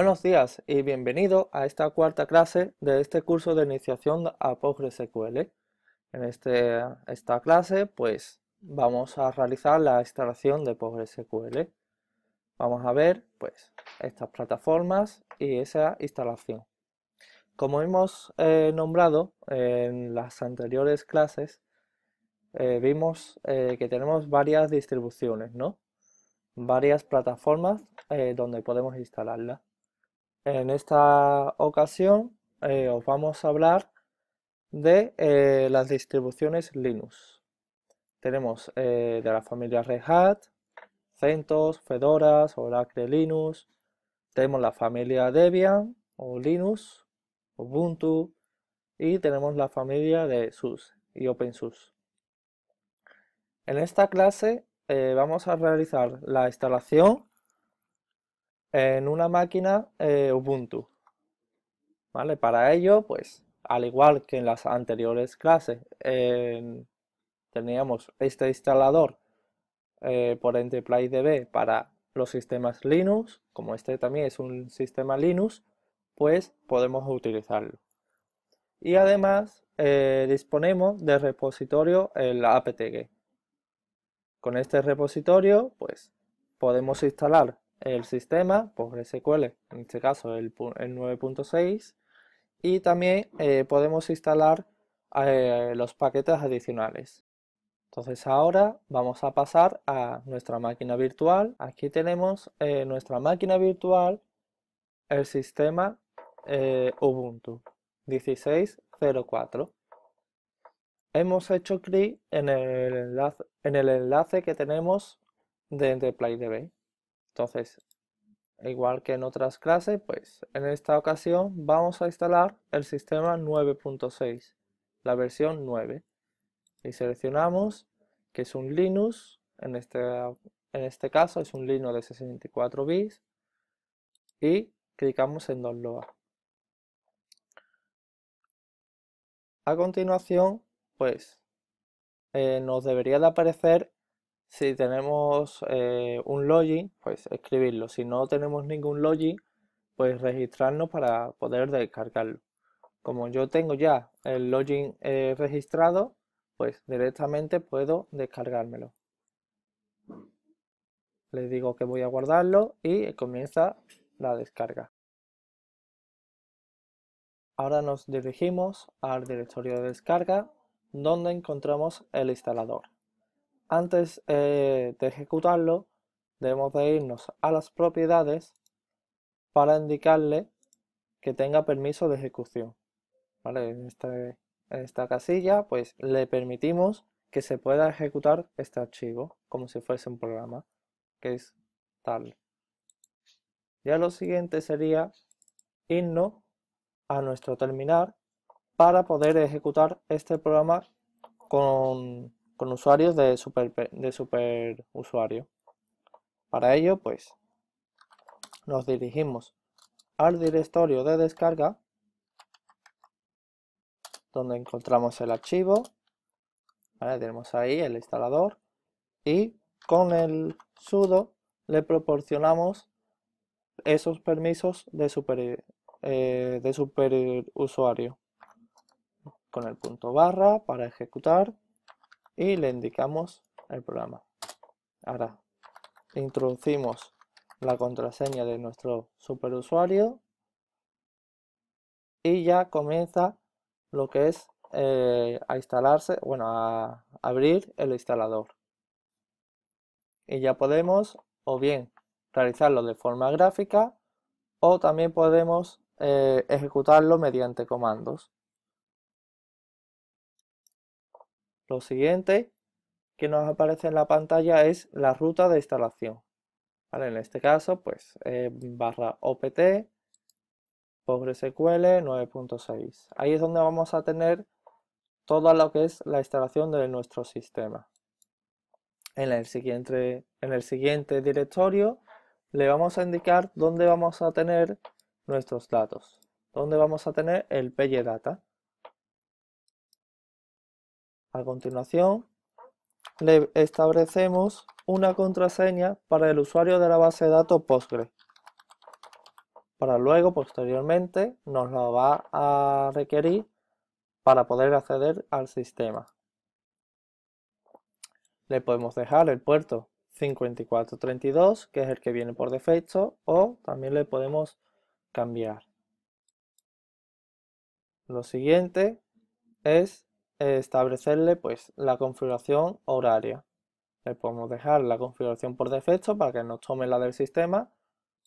Buenos días y bienvenido a esta cuarta clase de este curso de iniciación a PostgreSQL. En este, esta clase pues vamos a realizar la instalación de PostgreSQL. Vamos a ver pues estas plataformas y esa instalación. Como hemos eh, nombrado en las anteriores clases, eh, vimos eh, que tenemos varias distribuciones, ¿no? Varias plataformas donde podemos instalarla. En esta ocasión eh, os vamos a hablar de eh, las distribuciones Linux. Tenemos eh, de la familia Red Hat, CentOS, Fedora, Oracle Linux. Tenemos la familia Debian o Linux, Ubuntu. Y tenemos la familia de SUS y OpenSUS. En esta clase vamos a realizar la instalación en una máquina eh, Ubuntu. ¿Vale? Para ello, pues, al igual que en las anteriores clases, em, teníamos este instalador eh, por Enterprise DB para los sistemas Linux, como este también es un sistema Linux, pues podemos utilizarlo. Y además eh, disponemos de repositorio el aptg. Con este repositorio, pues podemos instalar el sistema por SQL, en este caso el, 9.6, y también eh, podemos instalar eh, los paquetes adicionales. Entonces ahora vamos a pasar a nuestra máquina virtual. Aquí tenemos eh, nuestra máquina virtual, el sistema Ubuntu 16.04. Hemos hecho clic en, el enlace, en el enlace que tenemos de, de PlayDB. Entonces, igual que en otras clases, pues en esta ocasión vamos a instalar el sistema 9.6, la versión 9. Y seleccionamos que es un Linux, en este, en este caso es un Linux de 64 bits, y clicamos en Download. A continuación, pues eh, nos debería de aparecer si tenemos eh, un login, pues escribirlo. Si no tenemos ningún login, pues registrarnos para poder descargarlo. Como yo tengo ya el login eh, registrado, pues directamente puedo descargármelo. Le digo que voy a guardarlo y comienza la descarga. Ahora nos dirigimos al directorio de descarga donde encontramos el instalador. Antes eh, de ejecutarlo, debemos de irnos a las propiedades para indicarle que tenga permiso de ejecución. En, este, en esta casilla pues le permitimos que se pueda ejecutar este archivo como si fuese un programa, que es tal. Ya lo siguiente sería irnos a nuestro terminal para poder ejecutar este programa con con usuarios de super, de super usuario. Para ello, pues, nos dirigimos al directorio de descarga, donde encontramos el archivo, tenemos ahí el instalador, y con el sudo le proporcionamos esos permisos de super, eh, de super usuario con el punto barra para ejecutar y le indicamos el programa. Ahora introducimos la contraseña de nuestro superusuario y ya comienza lo que es eh, a instalarse, bueno, a abrir el instalador. Y ya podemos o bien realizarlo de forma gráfica o también podemos eh, ejecutarlo mediante comandos. Lo siguiente que nos aparece en la pantalla es la ruta de instalación. En este caso, pues eh, barra opt PostgreSQL 9.6. Ahí es donde vamos a tener todo lo que es la instalación de nuestro sistema. En el siguiente, en el siguiente directorio le vamos a indicar dónde vamos a tener nuestros datos, dónde vamos a tener el data a continuación, le establecemos una contraseña para el usuario de la base de datos Postgres. Para luego, posteriormente, nos la va a requerir para poder acceder al sistema. Le podemos dejar el puerto 5432, que es el que viene por defecto, o también le podemos cambiar. Lo siguiente es establecerle pues la configuración horaria. Le podemos dejar la configuración por defecto para que nos tome la del sistema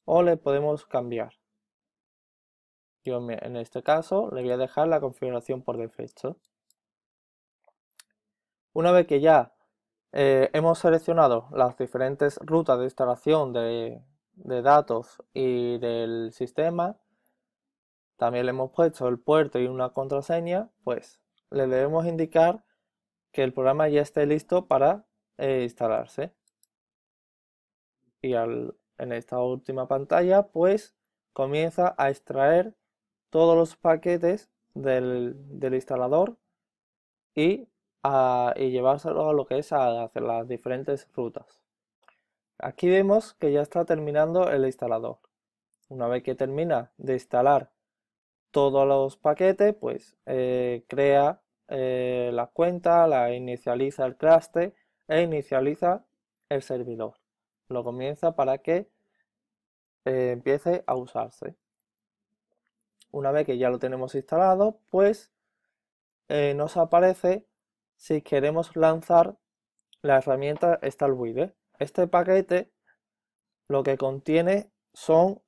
o le podemos cambiar. Yo en este caso le voy a dejar la configuración por defecto. Una vez que ya eh, hemos seleccionado las diferentes rutas de instalación de, de datos y del sistema, también le hemos puesto el puerto y una contraseña, pues le debemos indicar que el programa ya esté listo para eh, instalarse. Y en esta última pantalla, pues comienza a extraer todos los paquetes del, instalador y, llevárselo a lo que es a, a las diferentes rutas. Aquí vemos que ya está terminando el instalador. Una vez que termina de instalar todos los paquetes, pues eh, crea eh, la cuenta, la inicializa el cluster e inicializa el servidor. Lo comienza para que eh, empiece a usarse. Una vez que ya lo tenemos instalado, pues nos aparece si queremos lanzar la herramienta albuide Este paquete lo que contiene son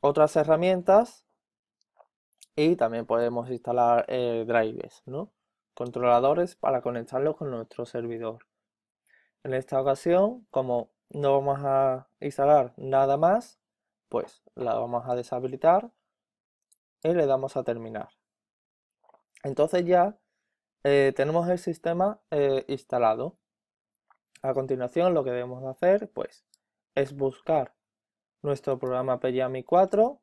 otras herramientas y también podemos instalar drives, eh, drivers, ¿no? controladores para conectarlos con nuestro servidor. En esta ocasión, como no vamos a instalar nada más, pues la vamos a deshabilitar y le damos a terminar. Entonces ya eh, tenemos el sistema eh, instalado. A continuación lo que debemos hacer pues es buscar nuestro programa PyAMI 4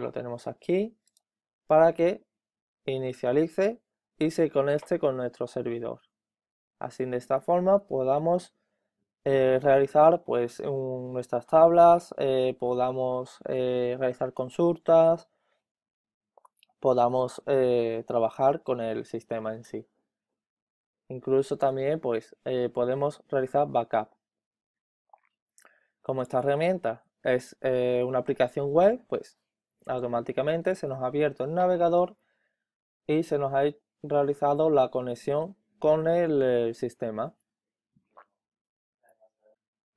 lo tenemos aquí, para que inicialice y se conecte con nuestro servidor. Así de esta forma podamos eh, realizar pues, nuestras tablas, eh, podamos eh, realizar consultas, podamos trabajar con el sistema en sí. Incluso también pues, podemos realizar backup. Como esta herramienta es una aplicación web, pues Automáticamente se nos ha abierto el navegador y se nos ha realizado la conexión con el, eh, sistema.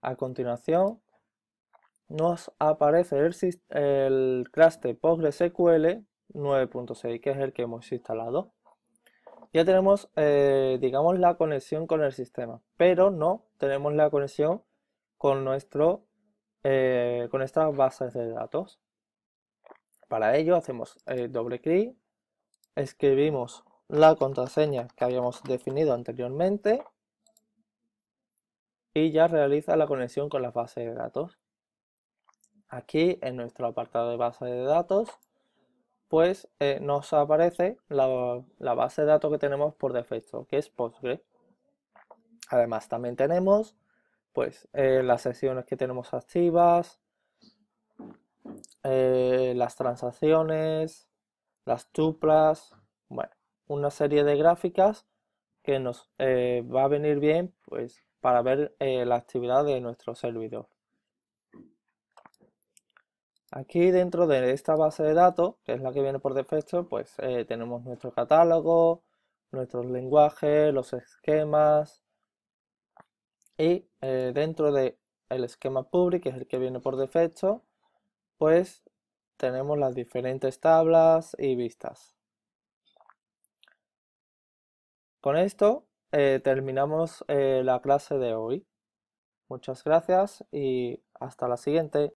A continuación nos aparece el, cluster PostgreSQL 9.6 que es el que hemos instalado. Ya tenemos, eh, digamos, la conexión con el sistema, pero no tenemos la conexión con, nuestro, eh, con estas bases de datos. Para ello hacemos eh, doble clic, escribimos la contraseña que habíamos definido anteriormente y ya realiza la conexión con la base de datos. Aquí en nuestro apartado de base de datos pues eh, nos aparece la, base de datos que tenemos por defecto, que es Postgre. Además también tenemos pues eh, las sesiones que tenemos activas, eh, las transacciones, las tuplas, bueno, una serie de gráficas que nos eh, va a venir bien pues, para ver eh, la actividad de nuestro servidor. Aquí dentro de esta base de datos, que es la que viene por defecto, pues tenemos nuestro catálogo, nuestros lenguajes, los esquemas y dentro del esquema public, que es el que viene por defecto, pues tenemos las diferentes tablas y vistas. Con esto eh, terminamos eh, la clase de hoy. Muchas gracias y hasta la siguiente.